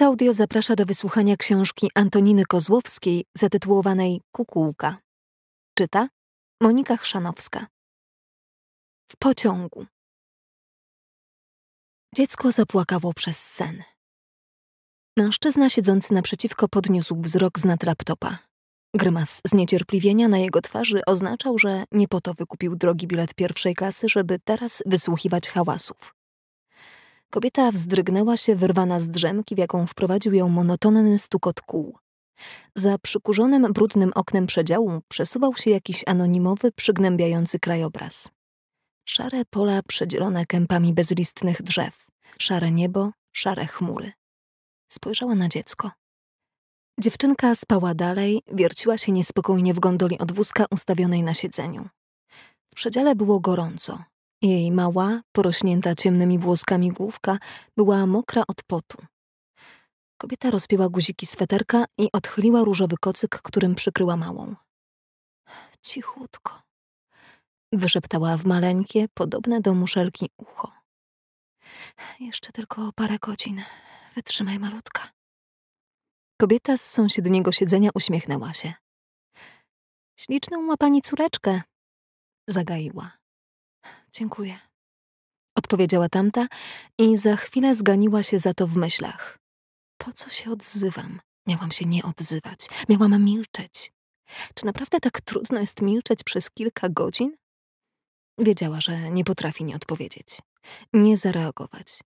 Max zaprasza do wysłuchania książki Antoniny Kozłowskiej zatytułowanej Kukułka. Czyta Monika Chrzanowska. W pociągu. Dziecko zapłakało przez sen. Mężczyzna siedzący naprzeciwko podniósł wzrok z nad laptopa. Grymas zniecierpliwienia na jego twarzy oznaczał, że nie po to wykupił drogi bilet pierwszej klasy, żeby teraz wysłuchiwać hałasów. Kobieta wzdrygnęła się, wyrwana z drzemki, w jaką wprowadził ją monotonny stukot kół. Za przykurzonym, brudnym oknem przedziału przesuwał się jakiś anonimowy, przygnębiający krajobraz. Szare pola przedzielone kępami bezlistnych drzew, szare niebo, szare chmury. Spojrzała na dziecko. Dziewczynka spała dalej, wierciła się niespokojnie w gondoli od wózka ustawionej na siedzeniu. W przedziale było gorąco. Jej mała, porośnięta ciemnymi włoskami główka była mokra od potu. Kobieta rozpięła guziki sweterka i odchyliła różowy kocyk, którym przykryła małą. Cichutko, wyszeptała w maleńkie, podobne do muszelki ucho. Jeszcze tylko parę godzin. Wytrzymaj malutka. Kobieta z sąsiedniego siedzenia uśmiechnęła się. Śliczną ma pani córeczkę, zagaiła. Dziękuję. Odpowiedziała tamta i za chwilę zganiła się za to w myślach. Po co się odzywam? Miałam się nie odzywać, miałam milczeć. Czy naprawdę tak trudno jest milczeć przez kilka godzin? Wiedziała, że nie potrafi nie odpowiedzieć, nie zareagować.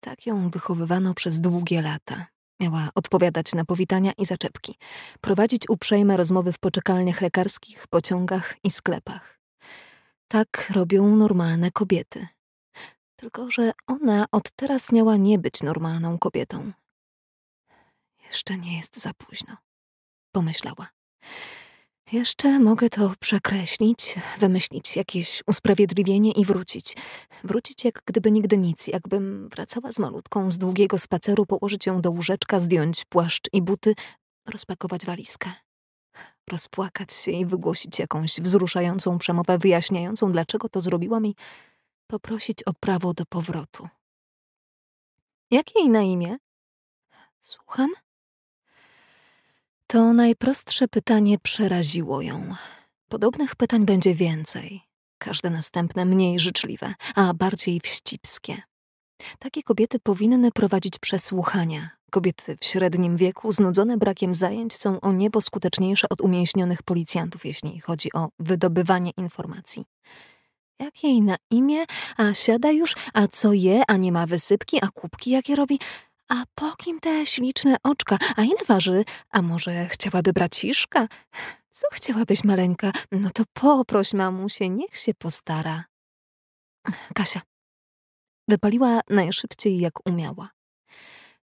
Tak ją wychowywano przez długie lata. Miała odpowiadać na powitania i zaczepki, prowadzić uprzejme rozmowy w poczekalniach lekarskich, pociągach i sklepach. Tak robią normalne kobiety. Tylko, że ona od teraz miała nie być normalną kobietą. Jeszcze nie jest za późno, pomyślała. Jeszcze mogę to przekreślić, wymyślić jakieś usprawiedliwienie i wrócić. Wrócić jak gdyby nigdy nic, jakbym wracała z malutką z długiego spaceru, położyć ją do łóżeczka, zdjąć płaszcz i buty, rozpakować walizkę rozpłakać się i wygłosić jakąś wzruszającą przemowę wyjaśniającą, dlaczego to zrobiła mi poprosić o prawo do powrotu. Jak jej na imię? Słucham? To najprostsze pytanie przeraziło ją. Podobnych pytań będzie więcej, każde następne mniej życzliwe, a bardziej wścibskie. Takie kobiety powinny prowadzić przesłuchania, Kobiety w średnim wieku, znudzone brakiem zajęć, są o niebo skuteczniejsze od umięśnionych policjantów, jeśli chodzi o wydobywanie informacji. Jak jej na imię? A siada już? A co je? A nie ma wysypki? A kubki jakie robi? A po kim te śliczne oczka? A ile waży? A może chciałaby braciszka? Co chciałabyś, maleńka? No to poproś mamusię, niech się postara. Kasia. Wypaliła najszybciej, jak umiała.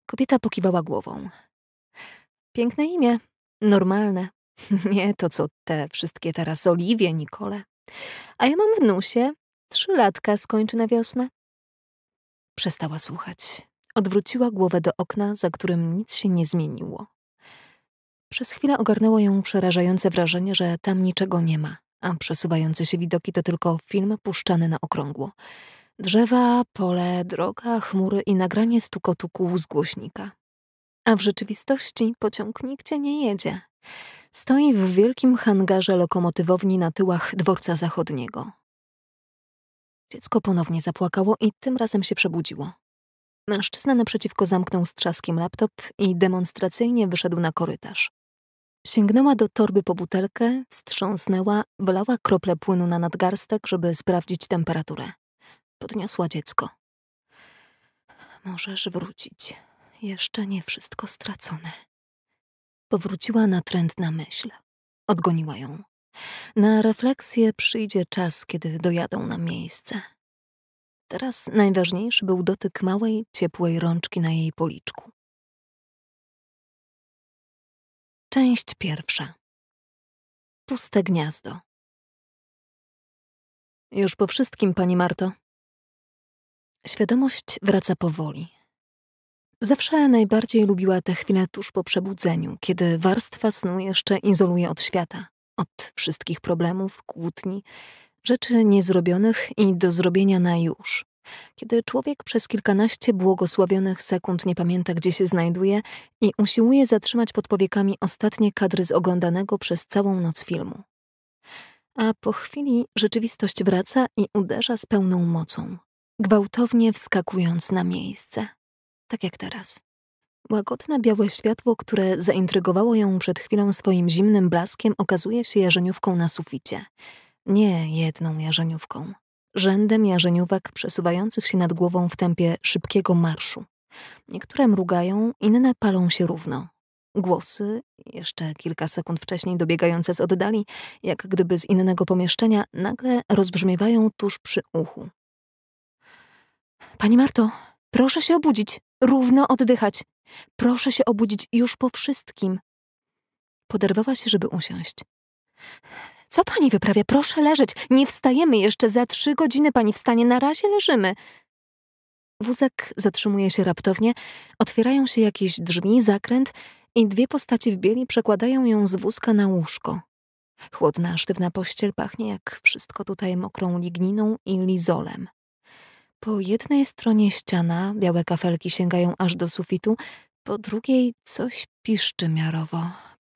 Kobieta pokiwała głową. Piękne imię. Normalne. Nie to, co te wszystkie teraz Oliwie, Nikole. A ja mam wnusie. Trzylatka skończy na wiosnę. Przestała słuchać. Odwróciła głowę do okna, za którym nic się nie zmieniło. Przez chwilę ogarnęło ją przerażające wrażenie, że tam niczego nie ma, a przesuwające się widoki to tylko film puszczany na okrągło. Drzewa, pole, droga, chmury i nagranie stukotu kół z głośnika. A w rzeczywistości pociąg nigdzie nie jedzie. Stoi w wielkim hangarze lokomotywowni na tyłach dworca zachodniego. Dziecko ponownie zapłakało i tym razem się przebudziło. Mężczyzna naprzeciwko zamknął z trzaskiem laptop i demonstracyjnie wyszedł na korytarz. Sięgnęła do torby po butelkę, wstrząsnęła, wlała krople płynu na nadgarstek, żeby sprawdzić temperaturę podniosła dziecko. Możesz wrócić. Jeszcze nie wszystko stracone. Powróciła natrętna myśl. Odgoniła ją. Na refleksję przyjdzie czas, kiedy dojadą na miejsce. Teraz najważniejszy był dotyk małej, ciepłej rączki na jej policzku. Część pierwsza. Puste gniazdo. Już po wszystkim, pani Marto, Świadomość wraca powoli. Zawsze najbardziej lubiła tę chwilę tuż po przebudzeniu, kiedy warstwa snu jeszcze izoluje od świata, od wszystkich problemów, kłótni, rzeczy niezrobionych i do zrobienia na już. Kiedy człowiek przez kilkanaście błogosławionych sekund nie pamięta, gdzie się znajduje i usiłuje zatrzymać pod powiekami ostatnie kadry z oglądanego przez całą noc filmu. A po chwili rzeczywistość wraca i uderza z pełną mocą gwałtownie wskakując na miejsce. Tak jak teraz. Łagodne białe światło, które zaintrygowało ją przed chwilą swoim zimnym blaskiem, okazuje się jarzeniówką na suficie. Nie jedną jarzeniówką. Rzędem jarzeniówek przesuwających się nad głową w tempie szybkiego marszu. Niektóre mrugają, inne palą się równo. Głosy, jeszcze kilka sekund wcześniej dobiegające z oddali, jak gdyby z innego pomieszczenia, nagle rozbrzmiewają tuż przy uchu. Pani Marto, proszę się obudzić, równo oddychać. Proszę się obudzić już po wszystkim. Poderwała się, żeby usiąść. Co pani wyprawia? Proszę leżeć. Nie wstajemy jeszcze. Za trzy godziny pani wstanie. Na razie leżymy. Wózek zatrzymuje się raptownie, otwierają się jakieś drzwi, zakręt i dwie postaci w bieli przekładają ją z wózka na łóżko. Chłodna, sztywna pościel pachnie jak wszystko tutaj mokrą ligniną i lizolem. Po jednej stronie ściana białe kafelki sięgają aż do sufitu, po drugiej coś piszczy miarowo.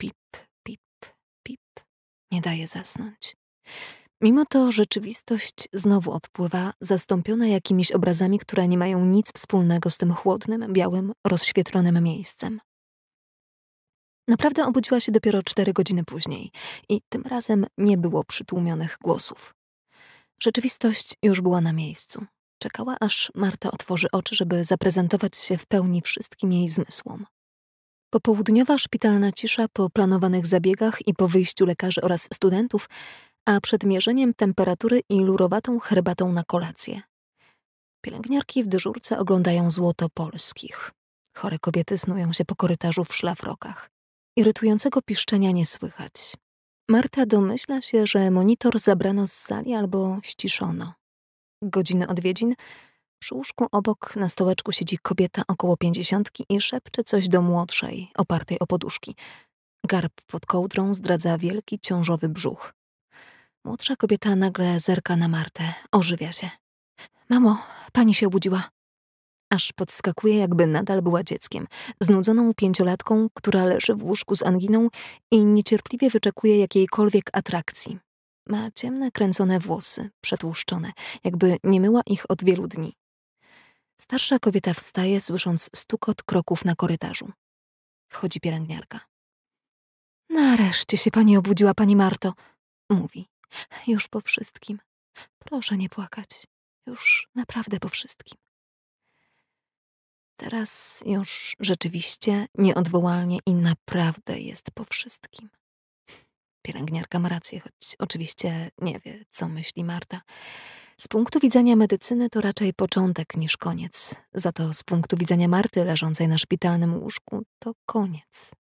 Pip, pip, pip. Nie daje zasnąć. Mimo to rzeczywistość znowu odpływa, zastąpiona jakimiś obrazami, które nie mają nic wspólnego z tym chłodnym, białym, rozświetlonym miejscem. Naprawdę obudziła się dopiero cztery godziny później i tym razem nie było przytłumionych głosów. Rzeczywistość już była na miejscu. Czekała, aż Marta otworzy oczy, żeby zaprezentować się w pełni wszystkim jej zmysłom. Popołudniowa szpitalna cisza po planowanych zabiegach i po wyjściu lekarzy oraz studentów, a przed mierzeniem temperatury i lurowatą herbatą na kolację. Pielęgniarki w dyżurce oglądają złoto polskich. Chore kobiety snują się po korytarzu w szlafrokach. Irytującego piszczenia nie słychać. Marta domyśla się, że monitor zabrano z sali albo ściszono godziny odwiedzin, przy łóżku obok na stołeczku siedzi kobieta około pięćdziesiątki i szepcze coś do młodszej, opartej o poduszki. Garb pod kołdrą zdradza wielki ciążowy brzuch. Młodsza kobieta nagle zerka na Martę, ożywia się. Mamo, pani się obudziła. Aż podskakuje, jakby nadal była dzieckiem, znudzoną pięciolatką, która leży w łóżku z anginą i niecierpliwie wyczekuje jakiejkolwiek atrakcji. Ma ciemne, kręcone włosy, przetłuszczone, jakby nie myła ich od wielu dni. Starsza kobieta wstaje, słysząc stukot kroków na korytarzu. Wchodzi pielęgniarka. Nareszcie się pani obudziła, pani Marto, mówi. Już po wszystkim. Proszę nie płakać. Już naprawdę po wszystkim. Teraz już rzeczywiście, nieodwołalnie i naprawdę jest po wszystkim. Pielęgniarka ma rację, choć oczywiście nie wie, co myśli Marta. Z punktu widzenia medycyny to raczej początek niż koniec. Za to z punktu widzenia Marty leżącej na szpitalnym łóżku to koniec.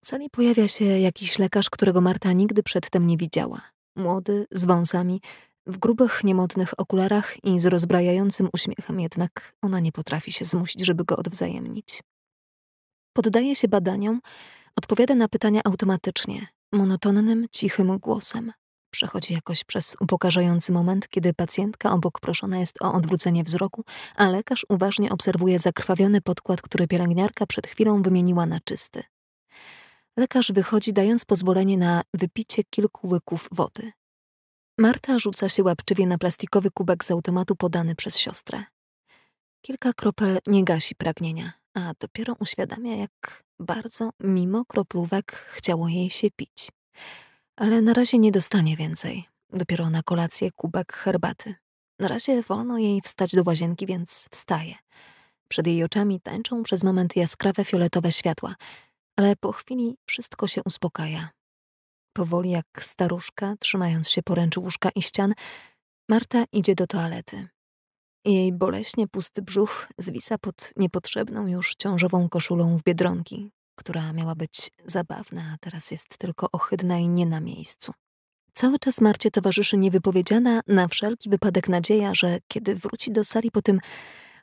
W sali pojawia się jakiś lekarz, którego Marta nigdy przedtem nie widziała. Młody, z wąsami, w grubych, niemodnych okularach i z rozbrajającym uśmiechem, jednak ona nie potrafi się zmusić, żeby go odwzajemnić. Poddaje się badaniom, Odpowiada na pytania automatycznie, monotonnym, cichym głosem. Przechodzi jakoś przez upokarzający moment, kiedy pacjentka obok proszona jest o odwrócenie wzroku, a lekarz uważnie obserwuje zakrwawiony podkład, który pielęgniarka przed chwilą wymieniła na czysty. Lekarz wychodzi, dając pozwolenie na wypicie kilku łyków wody. Marta rzuca się łapczywie na plastikowy kubek z automatu podany przez siostrę. Kilka kropel nie gasi pragnienia, a dopiero uświadamia, jak bardzo mimo kroplówek chciało jej się pić. Ale na razie nie dostanie więcej. Dopiero na kolację kubek herbaty. Na razie wolno jej wstać do łazienki, więc wstaje. Przed jej oczami tańczą przez moment jaskrawe fioletowe światła, ale po chwili wszystko się uspokaja. Powoli jak staruszka, trzymając się poręczy łóżka i ścian, Marta idzie do toalety. Jej boleśnie pusty brzuch zwisa pod niepotrzebną już ciążową koszulą w biedronki, która miała być zabawna, a teraz jest tylko ohydna i nie na miejscu. Cały czas Marcie towarzyszy niewypowiedziana, na wszelki wypadek nadzieja, że kiedy wróci do sali po tym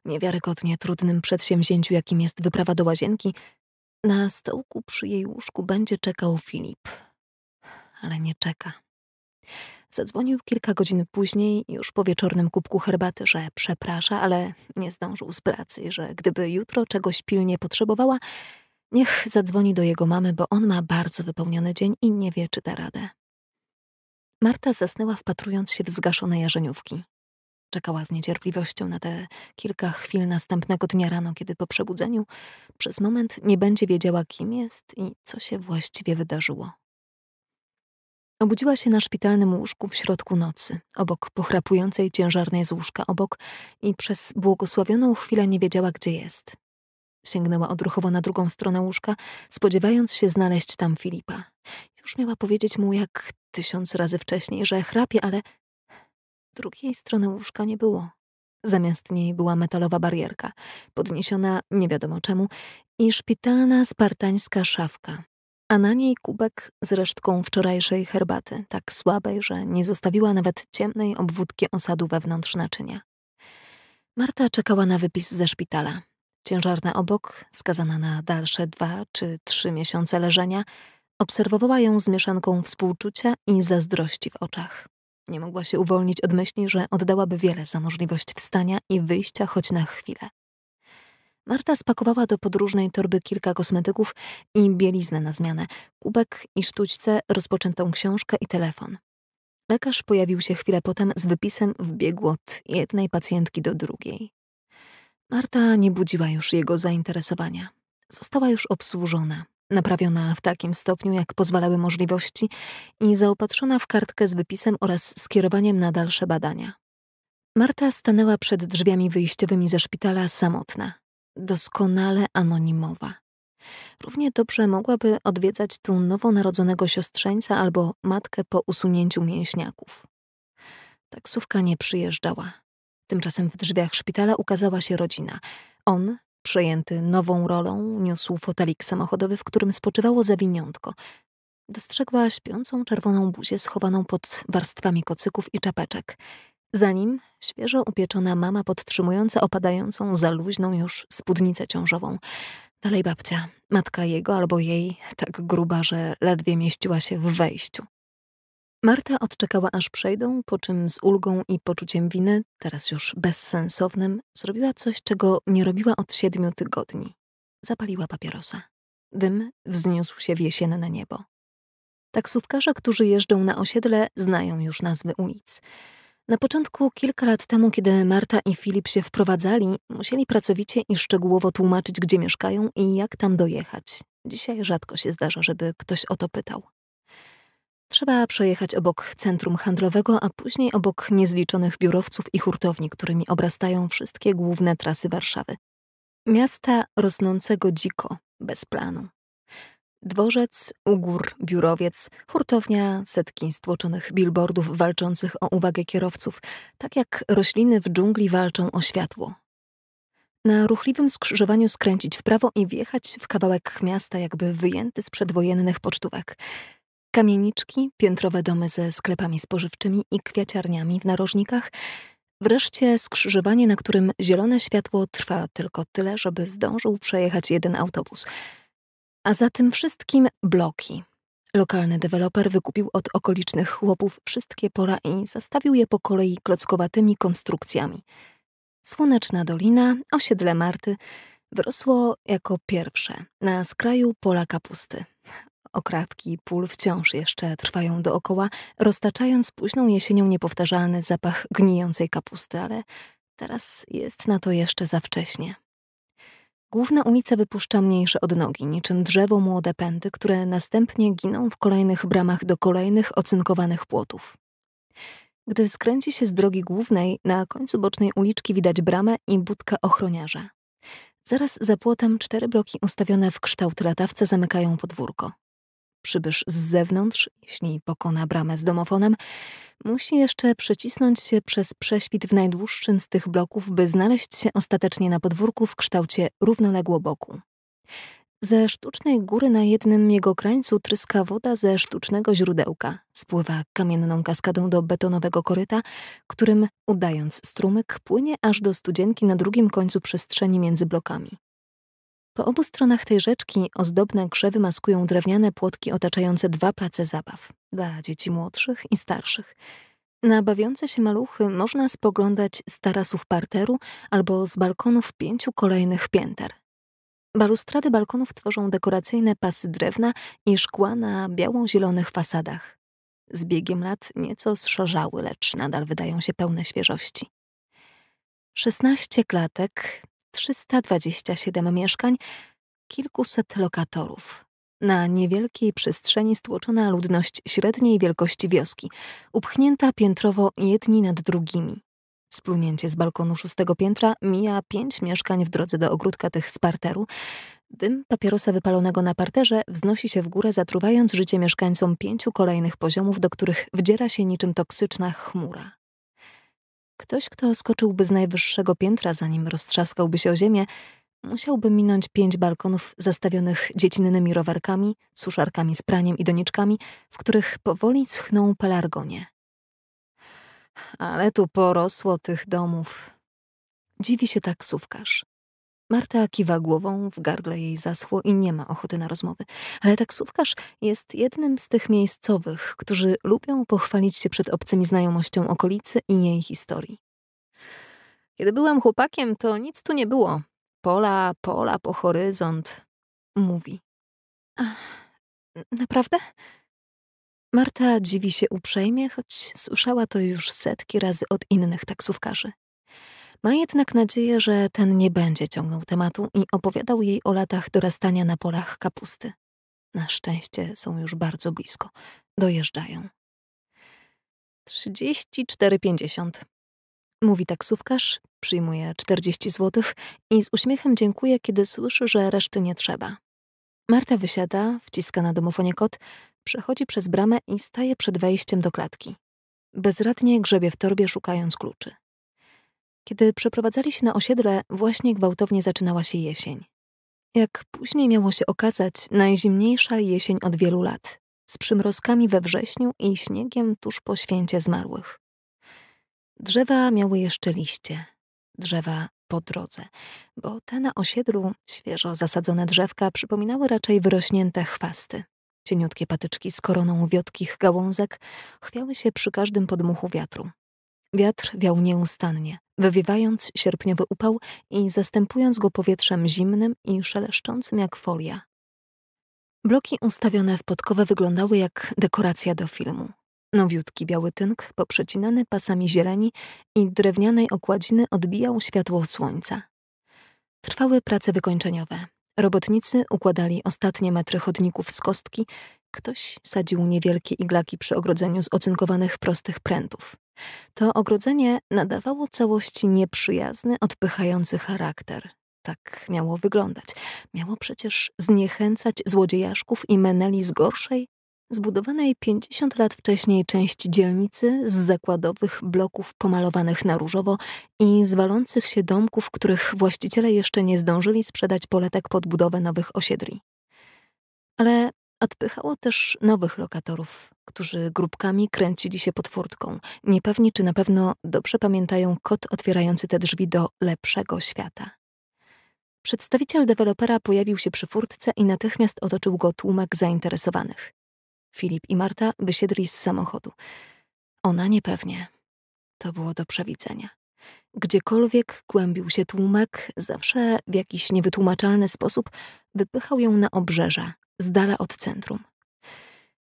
niewiarygodnie trudnym przedsięwzięciu, jakim jest wyprawa do łazienki, na stołku przy jej łóżku będzie czekał Filip. Ale nie czeka. Zadzwonił kilka godzin później, już po wieczornym kubku herbaty, że przeprasza, ale nie zdążył z pracy, że gdyby jutro czegoś pilnie potrzebowała, niech zadzwoni do jego mamy, bo on ma bardzo wypełniony dzień i nie wie, czy da radę. Marta zasnęła, wpatrując się w zgaszone jarzeniówki. Czekała z niecierpliwością na te kilka chwil następnego dnia rano, kiedy po przebudzeniu przez moment nie będzie wiedziała, kim jest i co się właściwie wydarzyło. Obudziła się na szpitalnym łóżku w środku nocy, obok pochrapującej ciężarnej z łóżka obok i przez błogosławioną chwilę nie wiedziała, gdzie jest. Sięgnęła odruchowo na drugą stronę łóżka, spodziewając się znaleźć tam Filipa. Już miała powiedzieć mu, jak tysiąc razy wcześniej, że chrapie, ale drugiej strony łóżka nie było. Zamiast niej była metalowa barierka, podniesiona nie wiadomo czemu, i szpitalna spartańska szafka, a na niej kubek z resztką wczorajszej herbaty, tak słabej, że nie zostawiła nawet ciemnej obwódki osadu wewnątrz naczynia. Marta czekała na wypis ze szpitala. Ciężarna obok, skazana na dalsze dwa czy trzy miesiące leżenia, obserwowała ją z mieszanką współczucia i zazdrości w oczach. Nie mogła się uwolnić od myśli, że oddałaby wiele za możliwość wstania i wyjścia choć na chwilę. Marta spakowała do podróżnej torby kilka kosmetyków i bieliznę na zmianę, kubek i sztućce, rozpoczętą książkę i telefon. Lekarz pojawił się chwilę potem z wypisem wbiegł od jednej pacjentki do drugiej. Marta nie budziła już jego zainteresowania. Została już obsłużona, naprawiona w takim stopniu, jak pozwalały możliwości i zaopatrzona w kartkę z wypisem oraz skierowaniem na dalsze badania. Marta stanęła przed drzwiami wyjściowymi ze szpitala samotna doskonale anonimowa. Równie dobrze mogłaby odwiedzać tu nowonarodzonego siostrzeńca albo matkę po usunięciu mięśniaków. Taksówka nie przyjeżdżała. Tymczasem w drzwiach szpitala ukazała się rodzina. On, przejęty nową rolą, niósł fotelik samochodowy, w którym spoczywało zawiniątko. Dostrzegła śpiącą czerwoną buzię schowaną pod warstwami kocyków i czapeczek. Zanim świeżo upieczona mama podtrzymująca opadającą za luźną już spódnicę ciążową. Dalej babcia, matka jego albo jej, tak gruba, że ledwie mieściła się w wejściu. Marta odczekała, aż przejdą, po czym z ulgą i poczuciem winy, teraz już bezsensownym, zrobiła coś, czego nie robiła od siedmiu tygodni. Zapaliła papierosa. Dym wzniósł się w jesienne niebo. Taksówkarze, którzy jeżdżą na osiedle, znają już nazwy ulic. Na początku, kilka lat temu, kiedy Marta i Filip się wprowadzali, musieli pracowicie i szczegółowo tłumaczyć, gdzie mieszkają i jak tam dojechać. Dzisiaj rzadko się zdarza, żeby ktoś o to pytał. Trzeba przejechać obok centrum handlowego, a później obok niezliczonych biurowców i hurtowni, którymi obrastają wszystkie główne trasy Warszawy. Miasta rosnącego dziko, bez planu, Dworzec, Ugór, Biurowiec, hurtownia, setki stłoczonych billboardów walczących o uwagę kierowców, tak jak rośliny w dżungli walczą o światło. Na ruchliwym skrzyżowaniu skręcić w prawo i wjechać w kawałek miasta jakby wyjęty z przedwojennych pocztówek. Kamieniczki, piętrowe domy ze sklepami spożywczymi i kwiaciarniami w narożnikach – Wreszcie skrzyżowanie, na którym zielone światło trwa tylko tyle, żeby zdążył przejechać jeden autobus – a za tym wszystkim bloki. Lokalny deweloper wykupił od okolicznych chłopów wszystkie pola i zastawił je po kolei klockowatymi konstrukcjami. Słoneczna Dolina, osiedle Marty, wyrosło jako pierwsze na skraju pola kapusty. Okrawki pól wciąż jeszcze trwają dookoła, roztaczając późną jesienią niepowtarzalny zapach gnijącej kapusty, ale teraz jest na to jeszcze za wcześnie. Główna ulica wypuszcza mniejsze odnogi, niczym drzewo młode pędy, które następnie giną w kolejnych bramach do kolejnych ocynkowanych płotów. Gdy skręci się z drogi głównej, na końcu bocznej uliczki widać bramę i budkę ochroniarza. Zaraz za płotem cztery bloki ustawione w kształt latawca zamykają podwórko przybysz z zewnątrz, jeśli pokona bramę z domofonem, musi jeszcze przecisnąć się przez prześwit w najdłuższym z tych bloków, by znaleźć się ostatecznie na podwórku w kształcie równoległoboku. Ze sztucznej góry na jednym jego krańcu tryska woda ze sztucznego źródełka. Spływa kamienną kaskadą do betonowego koryta, którym, udając strumyk, płynie aż do studzienki na drugim końcu przestrzeni między blokami. Po obu stronach tej rzeczki ozdobne krzewy maskują drewniane płotki otaczające dwa place zabaw dla dzieci młodszych i starszych. Na bawiące się maluchy można spoglądać z tarasów parteru albo z balkonów pięciu kolejnych pięter. Balustrady balkonów tworzą dekoracyjne pasy drewna i szkła na biało-zielonych fasadach. Z biegiem lat nieco zszarzały, lecz nadal wydają się pełne świeżości. Szesnaście klatek, 327 mieszkań, kilkuset lokatorów. Na niewielkiej przestrzeni stłoczona ludność średniej wielkości wioski, upchnięta piętrowo jedni nad drugimi. Splunięcie z balkonu szóstego piętra mija pięć mieszkań w drodze do ogródka tych z parteru. Dym papierosa wypalonego na parterze wznosi się w górę, zatruwając życie mieszkańcom pięciu kolejnych poziomów, do których wdziera się niczym toksyczna chmura. Ktoś, kto skoczyłby z najwyższego piętra, zanim roztrzaskałby się o ziemię, musiałby minąć pięć balkonów zastawionych dziecinnymi rowerkami, suszarkami z praniem i doniczkami, w których powoli schną pelargonie. Ale tu porosło tych domów. Dziwi się taksówkarz. Marta kiwa głową, w gardle jej zaschło i nie ma ochoty na rozmowy. Ale taksówkarz jest jednym z tych miejscowych, którzy lubią pochwalić się przed obcymi znajomością okolicy i jej historii. Kiedy byłem chłopakiem, to nic tu nie było. Pola, pola po horyzont, mówi. Ach, naprawdę? Marta dziwi się uprzejmie, choć słyszała to już setki razy od innych taksówkarzy. Ma jednak nadzieję, że ten nie będzie ciągnął tematu i opowiadał jej o latach dorastania na polach kapusty. Na szczęście są już bardzo blisko. Dojeżdżają. 34,50. Mówi taksówkarz, przyjmuje 40 zł i z uśmiechem dziękuję, kiedy słyszy, że reszty nie trzeba. Marta wysiada, wciska na domofonie kot, przechodzi przez bramę i staje przed wejściem do klatki. Bezradnie grzebie w torbie, szukając kluczy. Kiedy przeprowadzali się na osiedle, właśnie gwałtownie zaczynała się jesień. Jak później miało się okazać, najzimniejsza jesień od wielu lat, z przymrozkami we wrześniu i śniegiem tuż po święcie zmarłych. Drzewa miały jeszcze liście, drzewa po drodze, bo te na osiedlu, świeżo zasadzone drzewka, przypominały raczej wyrośnięte chwasty. Cieniutkie patyczki z koroną wiotkich gałązek chwiały się przy każdym podmuchu wiatru. Wiatr wiał nieustannie wywiewając sierpniowy upał i zastępując go powietrzem zimnym i szeleszczącym jak folia. Bloki ustawione w podkowę wyglądały jak dekoracja do filmu. Nowiutki biały tynk, poprzecinany pasami zieleni i drewnianej okładziny odbijał światło słońca. Trwały prace wykończeniowe. Robotnicy układali ostatnie metry chodników z kostki, ktoś sadził niewielkie iglaki przy ogrodzeniu z ocynkowanych prostych prętów. To ogrodzenie nadawało całości nieprzyjazny, odpychający charakter. Tak miało wyglądać. Miało przecież zniechęcać złodziejaszków i meneli z gorszej, zbudowanej 50 lat wcześniej części dzielnicy z zakładowych bloków pomalowanych na różowo i zwalących się domków, których właściciele jeszcze nie zdążyli sprzedać poletek pod budowę nowych osiedli. Ale odpychało też nowych lokatorów, którzy grupkami kręcili się pod furtką, niepewni czy na pewno dobrze pamiętają kod otwierający te drzwi do lepszego świata. Przedstawiciel dewelopera pojawił się przy furtce i natychmiast otoczył go tłumek zainteresowanych. Filip i Marta wysiedli z samochodu. Ona niepewnie. To było do przewidzenia. Gdziekolwiek głębił się tłumek, zawsze w jakiś niewytłumaczalny sposób wypychał ją na obrzeża, z dala od centrum.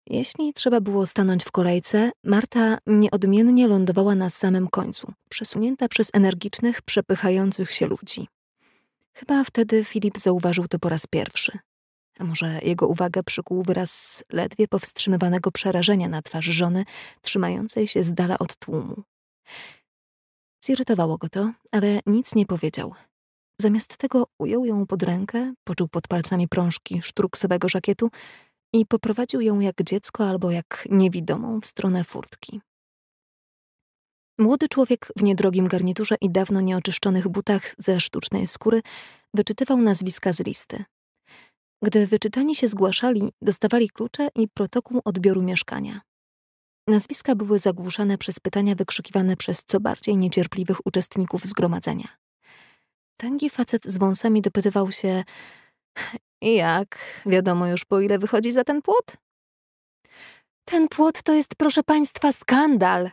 Jeśli trzeba było stanąć w kolejce, Marta nieodmiennie lądowała na samym końcu, przesunięta przez energicznych, przepychających się ludzi. Chyba wtedy Filip zauważył to po raz pierwszy. A może jego uwagę przykuł wyraz ledwie powstrzymywanego przerażenia na twarz żony, trzymającej się z dala od tłumu. Zirytowało go to, ale nic nie powiedział. Zamiast tego ujął ją pod rękę, poczuł pod palcami prążki sztruksowego żakietu i poprowadził ją jak dziecko albo jak niewidomą w stronę furtki. Młody człowiek w niedrogim garniturze i dawno nieoczyszczonych butach ze sztucznej skóry wyczytywał nazwiska z listy. Gdy wyczytani się zgłaszali, dostawali klucze i protokół odbioru mieszkania. Nazwiska były zagłuszane przez pytania wykrzykiwane przez co bardziej niecierpliwych uczestników zgromadzenia. Tangi facet z wąsami dopytywał się: i jak? Wiadomo już, po ile wychodzi za ten płot? Ten płot to jest, proszę państwa, skandal!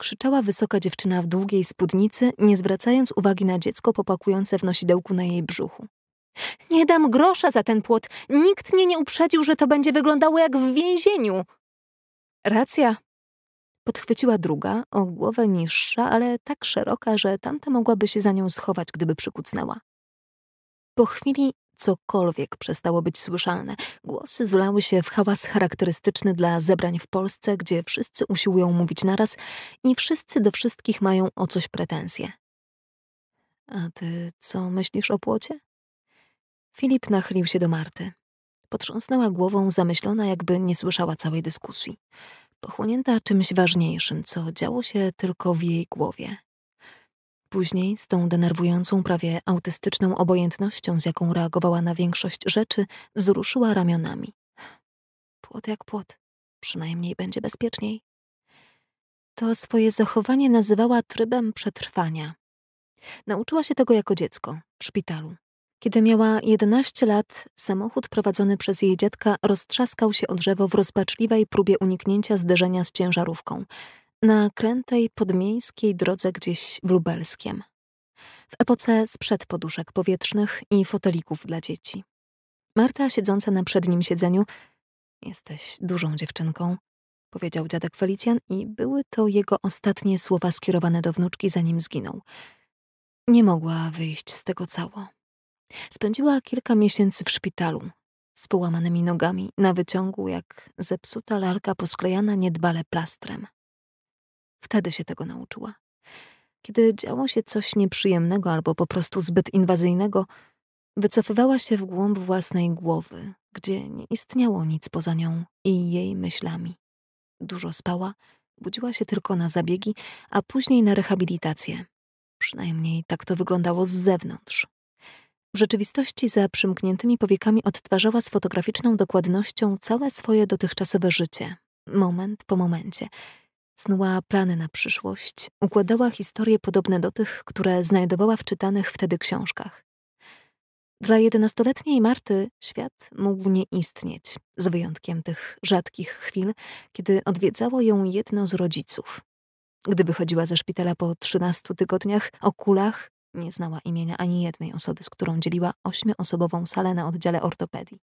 Krzyczała wysoka dziewczyna w długiej spódnicy, nie zwracając uwagi na dziecko popakujące w nosidełku na jej brzuchu. Nie dam grosza za ten płot. Nikt mnie nie uprzedził, że to będzie wyglądało jak w więzieniu. Racja. Podchwyciła druga, o głowę niższa, ale tak szeroka, że tamta mogłaby się za nią schować, gdyby przykucnęła. Po chwili cokolwiek przestało być słyszalne. Głosy zlały się w hałas charakterystyczny dla zebrań w Polsce, gdzie wszyscy usiłują mówić naraz i wszyscy do wszystkich mają o coś pretensje. A ty co myślisz o płocie? Filip nachylił się do Marty. Potrząsnęła głową, zamyślona, jakby nie słyszała całej dyskusji. Pochłonięta czymś ważniejszym, co działo się tylko w jej głowie. Później, z tą denerwującą, prawie autystyczną obojętnością, z jaką reagowała na większość rzeczy, wzruszyła ramionami. Płot jak płot, przynajmniej będzie bezpieczniej. To swoje zachowanie nazywała trybem przetrwania. Nauczyła się tego jako dziecko w szpitalu. Kiedy miała 11 lat, samochód prowadzony przez jej dziadka roztrzaskał się o drzewo w rozpaczliwej próbie uniknięcia zderzenia z ciężarówką na krętej podmiejskiej drodze gdzieś w Lubelskiem, w epoce sprzed poduszek powietrznych i fotelików dla dzieci. Marta, siedząca na przednim siedzeniu, jesteś dużą dziewczynką, powiedział dziadek Felicjan i były to jego ostatnie słowa skierowane do wnuczki, zanim zginął. Nie mogła wyjść z tego cało. Spędziła kilka miesięcy w szpitalu, z połamanymi nogami, na wyciągu jak zepsuta lalka posklejana niedbale plastrem. Wtedy się tego nauczyła. Kiedy działo się coś nieprzyjemnego albo po prostu zbyt inwazyjnego, wycofywała się w głąb własnej głowy, gdzie nie istniało nic poza nią i jej myślami. Dużo spała, budziła się tylko na zabiegi, a później na rehabilitację. Przynajmniej tak to wyglądało z zewnątrz. W rzeczywistości za przymkniętymi powiekami odtwarzała z fotograficzną dokładnością całe swoje dotychczasowe życie, moment po momencie, Snuła plany na przyszłość, układała historie podobne do tych, które znajdowała w czytanych wtedy książkach. Dla jedenastoletniej Marty świat mógł nie istnieć, z wyjątkiem tych rzadkich chwil, kiedy odwiedzało ją jedno z rodziców. Gdy wychodziła ze szpitala po 13 tygodniach, o kulach nie znała imienia ani jednej osoby, z którą dzieliła ośmioosobową salę na oddziale ortopedii.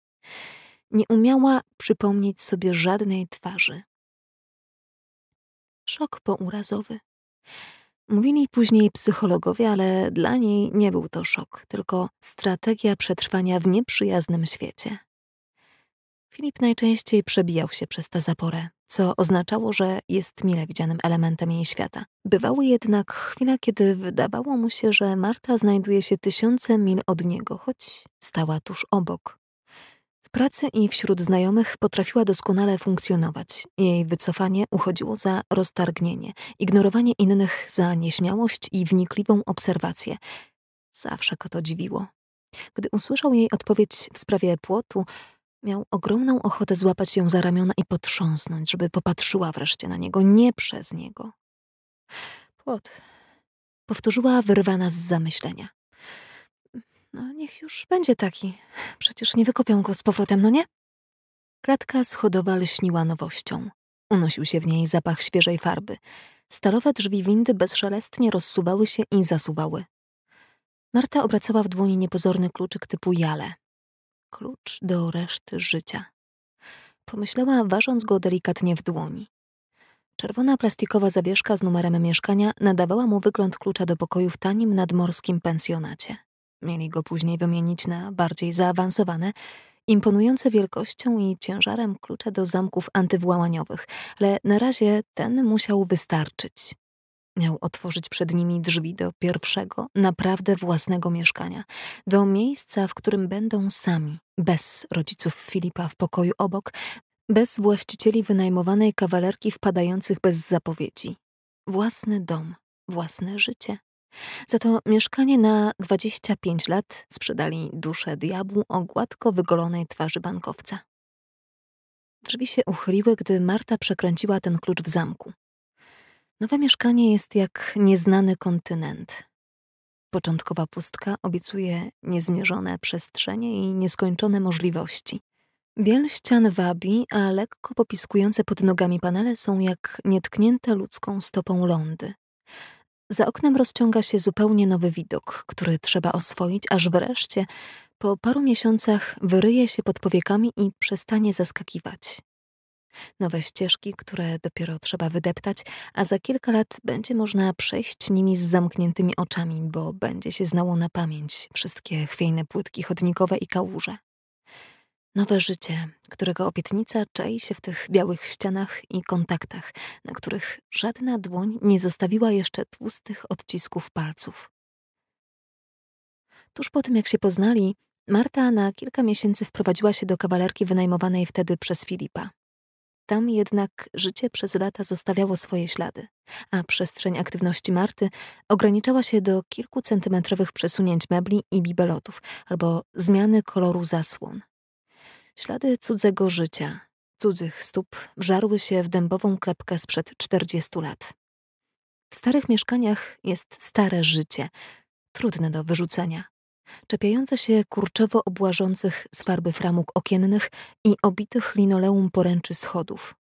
Nie umiała przypomnieć sobie żadnej twarzy, Szok pourazowy. Mówili później psychologowie, ale dla niej nie był to szok, tylko strategia przetrwania w nieprzyjaznym świecie. Filip najczęściej przebijał się przez tę zaporę, co oznaczało, że jest mile widzianym elementem jej świata. Bywały jednak chwile, kiedy wydawało mu się, że Marta znajduje się tysiące mil od niego, choć stała tuż obok pracy i wśród znajomych potrafiła doskonale funkcjonować. Jej wycofanie uchodziło za roztargnienie, ignorowanie innych za nieśmiałość i wnikliwą obserwację. Zawsze go to dziwiło. Gdy usłyszał jej odpowiedź w sprawie płotu, miał ogromną ochotę złapać ją za ramiona i potrząsnąć, żeby popatrzyła wreszcie na niego, nie przez niego. Płot, powtórzyła wyrwana z zamyślenia. No niech już będzie taki. Przecież nie wykopią go z powrotem, no nie? Klatka schodowa lśniła nowością. Unosił się w niej zapach świeżej farby. Stalowe drzwi windy bezszelestnie rozsuwały się i zasuwały. Marta obracała w dłoni niepozorny kluczyk typu jale. Klucz do reszty życia. Pomyślała, ważąc go delikatnie w dłoni. Czerwona plastikowa zawieszka z numerem mieszkania nadawała mu wygląd klucza do pokoju w tanim nadmorskim pensjonacie. Mieli go później wymienić na bardziej zaawansowane, imponujące wielkością i ciężarem klucze do zamków antywłamaniowych, ale na razie ten musiał wystarczyć. Miał otworzyć przed nimi drzwi do pierwszego, naprawdę własnego mieszkania, do miejsca, w którym będą sami, bez rodziców Filipa w pokoju obok, bez właścicieli wynajmowanej kawalerki wpadających bez zapowiedzi. Własny dom, własne życie, za to mieszkanie na 25 lat sprzedali duszę diabłu o gładko wygolonej twarzy bankowca. Drzwi się uchyliły, gdy Marta przekręciła ten klucz w zamku. Nowe mieszkanie jest jak nieznany kontynent. Początkowa pustka obiecuje niezmierzone przestrzenie i nieskończone możliwości. Biel ścian wabi, a lekko popiskujące pod nogami panele są jak nietknięte ludzką stopą lądy. Za oknem rozciąga się zupełnie nowy widok, który trzeba oswoić, aż wreszcie, po paru miesiącach, wyryje się pod powiekami i przestanie zaskakiwać. Nowe ścieżki, które dopiero trzeba wydeptać, a za kilka lat będzie można przejść nimi z zamkniętymi oczami, bo będzie się znało na pamięć wszystkie chwiejne płytki chodnikowe i kałuże. Nowe życie, którego obietnica czai się w tych białych ścianach i kontaktach, na których żadna dłoń nie zostawiła jeszcze tłustych odcisków palców. Tuż po tym, jak się poznali, Marta na kilka miesięcy wprowadziła się do kawalerki wynajmowanej wtedy przez Filipa. Tam jednak życie przez lata zostawiało swoje ślady, a przestrzeń aktywności Marty ograniczała się do kilku centymetrowych przesunięć mebli i bibelotów albo zmiany koloru zasłon. Ślady cudzego życia, cudzych stóp wżarły się w dębową klepkę sprzed 40 lat. W starych mieszkaniach jest stare życie, trudne do wyrzucenia. Czepiające się kurczowo obłażących z farby framug okiennych i obitych linoleum poręczy schodów.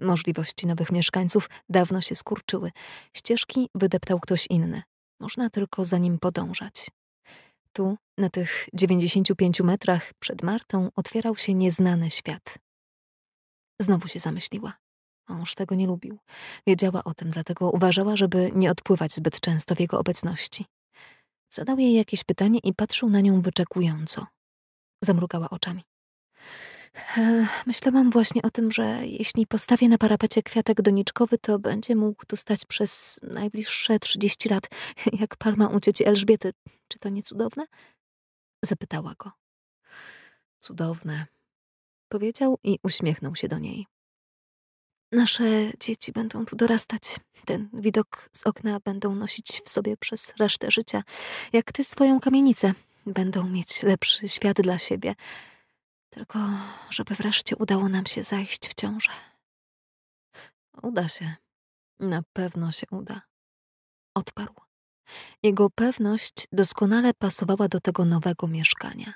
Możliwości nowych mieszkańców dawno się skurczyły. Ścieżki wydeptał ktoś inny. Można tylko za nim podążać. Tu, na tych 95 metrach przed Martą, otwierał się nieznany świat. Znowu się zamyśliła. Mąż tego nie lubił. Wiedziała o tym, dlatego uważała, żeby nie odpływać zbyt często w jego obecności. Zadał jej jakieś pytanie i patrzył na nią wyczekująco. Zamrugała oczami. Myślałam właśnie o tym, że jeśli postawię na parapecie kwiatek doniczkowy, to będzie mógł tu stać przez najbliższe 30 lat, jak palma u cioci Elżbiety. Czy to nie cudowne? Zapytała go. Cudowne. Powiedział i uśmiechnął się do niej. Nasze dzieci będą tu dorastać. Ten widok z okna będą nosić w sobie przez resztę życia. Jak ty swoją kamienicę. Będą mieć lepszy świat dla siebie. Tylko, żeby wreszcie udało nam się zajść w ciążę. Uda się. Na pewno się uda. Odparł. Jego pewność doskonale pasowała do tego nowego mieszkania.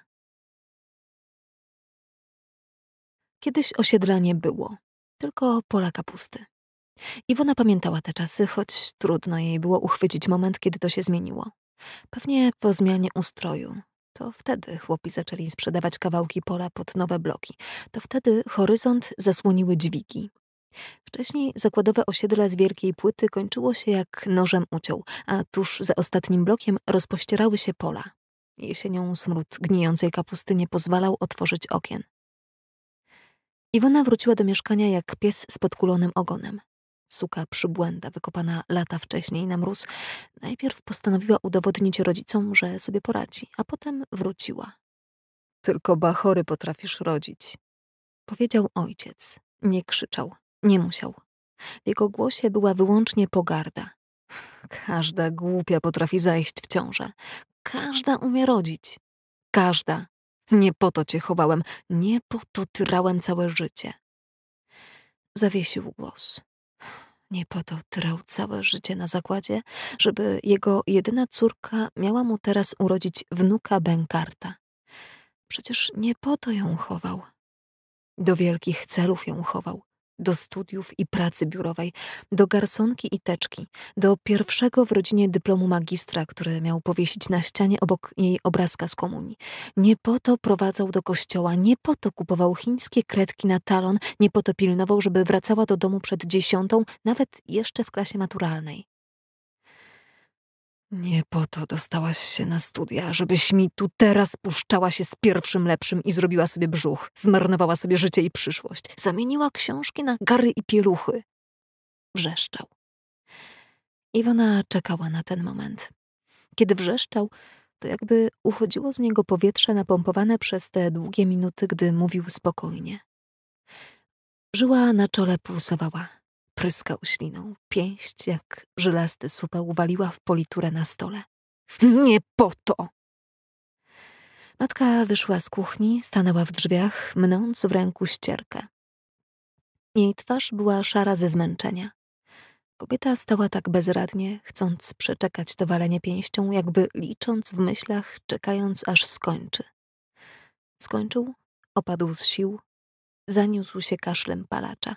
Kiedyś osiedlanie było, tylko pola kapusty. Iwona pamiętała te czasy, choć trudno jej było uchwycić moment, kiedy to się zmieniło. Pewnie po zmianie ustroju, to wtedy chłopi zaczęli sprzedawać kawałki pola pod nowe bloki. To wtedy horyzont zasłoniły dźwigi. Wcześniej zakładowe osiedle z wielkiej płyty kończyło się jak nożem uciął, a tuż za ostatnim blokiem rozpościerały się pola. Jesienią smród gnijącej kapusty nie pozwalał otworzyć okien. Iwona wróciła do mieszkania jak pies z podkulonym ogonem suka przybłęda, wykopana lata wcześniej na mróz, najpierw postanowiła udowodnić rodzicom, że sobie poradzi, a potem wróciła. Tylko bachory potrafisz rodzić, powiedział ojciec. Nie krzyczał, nie musiał. W jego głosie była wyłącznie pogarda. Każda głupia potrafi zajść w ciążę. Każda umie rodzić. Każda. Nie po to cię chowałem, nie po to tyrałem całe życie. Zawiesił głos. Nie po to trał całe życie na zakładzie, żeby jego jedyna córka miała mu teraz urodzić wnuka Benkarta. Przecież nie po to ją chował. Do wielkich celów ją chował do studiów i pracy biurowej, do garsonki i teczki, do pierwszego w rodzinie dyplomu magistra, który miał powiesić na ścianie obok jej obrazka z komunii. Nie po to prowadzał do kościoła, nie po to kupował chińskie kredki na talon, nie po to pilnował, żeby wracała do domu przed dziesiątą, nawet jeszcze w klasie maturalnej. Nie po to dostałaś się na studia, żebyś mi tu teraz puszczała się z pierwszym lepszym i zrobiła sobie brzuch, zmarnowała sobie życie i przyszłość, zamieniła książki na gary i pieluchy. Wrzeszczał. Iwona czekała na ten moment. Kiedy wrzeszczał, to jakby uchodziło z niego powietrze napompowane przez te długie minuty, gdy mówił spokojnie. Żyła na czole pulsowała pryskał śliną. Pięść, jak żylasty supeł waliła w politurę na stole. Nie po to! Matka wyszła z kuchni, stanęła w drzwiach, mnąc w ręku ścierkę. Jej twarz była szara ze zmęczenia. Kobieta stała tak bezradnie, chcąc przeczekać to walenie pięścią, jakby licząc w myślach, czekając aż skończy. Skończył, opadł z sił, zaniósł się kaszlem palacza.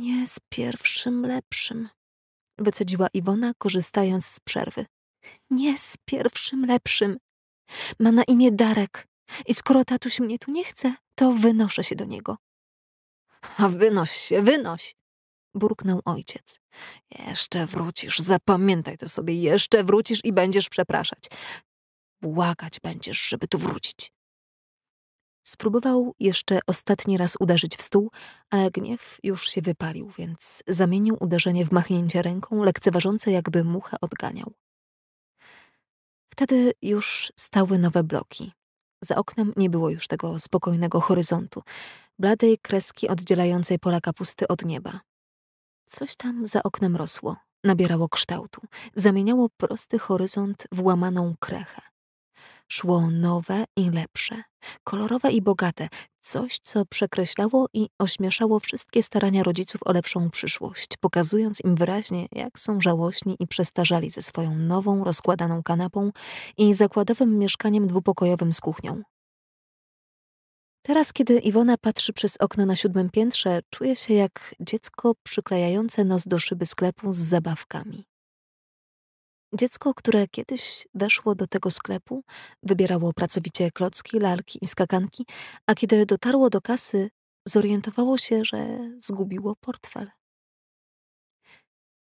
Nie z pierwszym lepszym, wycedziła Iwona, korzystając z przerwy. Nie z pierwszym lepszym. Ma na imię Darek i skoro tatuś mnie tu nie chce, to wynoszę się do niego. A wynoś się, wynoś! burknął ojciec. Jeszcze wrócisz, zapamiętaj to sobie, jeszcze wrócisz i będziesz przepraszać. Błagać będziesz, żeby tu wrócić. Spróbował jeszcze ostatni raz uderzyć w stół, ale gniew już się wypalił, więc zamienił uderzenie w machnięcie ręką, lekceważące jakby muchę odganiał. Wtedy już stały nowe bloki. Za oknem nie było już tego spokojnego horyzontu, bladej kreski oddzielającej pola kapusty od nieba. Coś tam za oknem rosło, nabierało kształtu, zamieniało prosty horyzont w łamaną krechę szło nowe i lepsze, kolorowe i bogate, coś, co przekreślało i ośmieszało wszystkie starania rodziców o lepszą przyszłość, pokazując im wyraźnie, jak są żałośni i przestarzali ze swoją nową, rozkładaną kanapą i zakładowym mieszkaniem dwupokojowym z kuchnią. Teraz, kiedy Iwona patrzy przez okno na siódmym piętrze, czuje się jak dziecko przyklejające nos do szyby sklepu z zabawkami. Dziecko, które kiedyś weszło do tego sklepu, wybierało pracowicie klocki, lalki i skakanki, a kiedy dotarło do kasy, zorientowało się, że zgubiło portfel.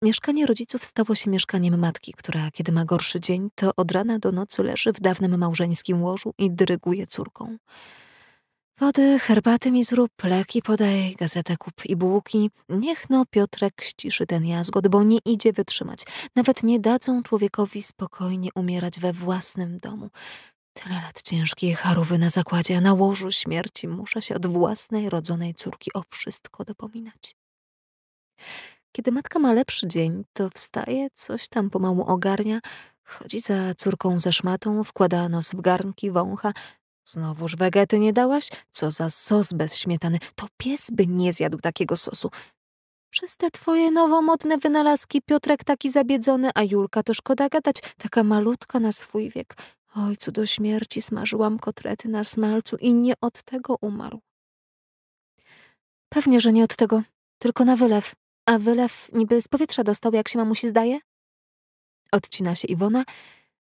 Mieszkanie rodziców stało się mieszkaniem matki, która, kiedy ma gorszy dzień, to od rana do nocy leży w dawnym małżeńskim łożu i dyryguje córką. Wody, herbaty mi zrób, leki podaj, gazetę kup i bułki. Niech no Piotrek ściszy ten jazgot, bo nie idzie wytrzymać. Nawet nie dadzą człowiekowi spokojnie umierać we własnym domu. Tyle lat ciężkiej charówy na zakładzie, a na łożu śmierci muszę się od własnej rodzonej córki o wszystko dopominać. Kiedy matka ma lepszy dzień, to wstaje, coś tam pomału ogarnia, chodzi za córką ze szmatą, wkłada nos w garnki, wącha, Znowuż wegety nie dałaś? Co za sos bez śmietany. To pies by nie zjadł takiego sosu. Przez te twoje nowomodne wynalazki Piotrek taki zabiedzony, a Julka to szkoda gadać, taka malutka na swój wiek. Ojcu do śmierci smażyłam kotrety na smalcu i nie od tego umarł. Pewnie, że nie od tego, tylko na wylew. A wylew niby z powietrza dostał, jak się mamusi zdaje? Odcina się Iwona